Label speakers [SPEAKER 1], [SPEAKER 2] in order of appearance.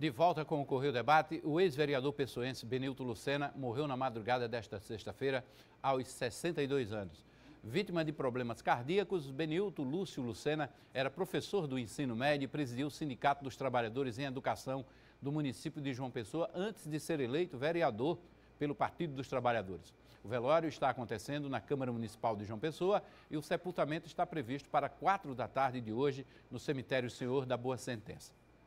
[SPEAKER 1] De volta com o Correio Debate, o ex-vereador pessoense Benilto Lucena morreu na madrugada desta sexta-feira, aos 62 anos. Vítima de problemas cardíacos, Benilto Lúcio Lucena era professor do ensino médio e presidiu o Sindicato dos Trabalhadores em Educação do município de João Pessoa antes de ser eleito vereador pelo Partido dos Trabalhadores. O velório está acontecendo na Câmara Municipal de João Pessoa e o sepultamento está previsto para quatro da tarde de hoje no cemitério Senhor da Boa Sentença.